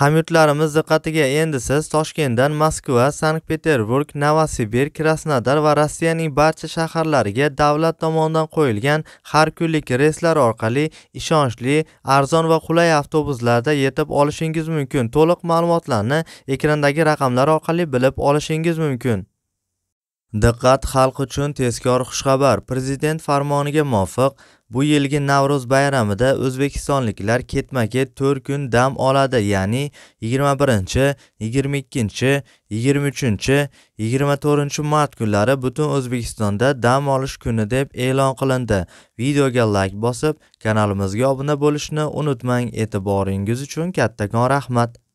Hamyurtlarimiz diqqatiga endi siz Toshkentdan Moskva, Sankt-Peterburg, Novosibirsk, Krasnodar va Rossiyaning barcha shaharlariga davlat tomonidan qo'yilgan har kunlik reyslar orqali ishonchli, arzon va qulay avtobuslarda yetib olishingiz mumkin. To'liq ma'lumotlarni ekrandagi raqamlar orqali bilib olishingiz mumkin. Diqqat xalq uchun tezkor xushxabar. Prezident farmoniga muvofiq, bu yilgi Navro'z bayramida o'zbekistonliklar ketma-ket 4 kun dam oladi, ya'ni 21, 22, 23, 24-mart kunlari butun O'zbekistonda dam olish kuni deb e'lon qilindi. Videoga like bosib, kanalimizga obuna bo'lishni unutmang. E'tiboringiz uchun kattakon rahmat.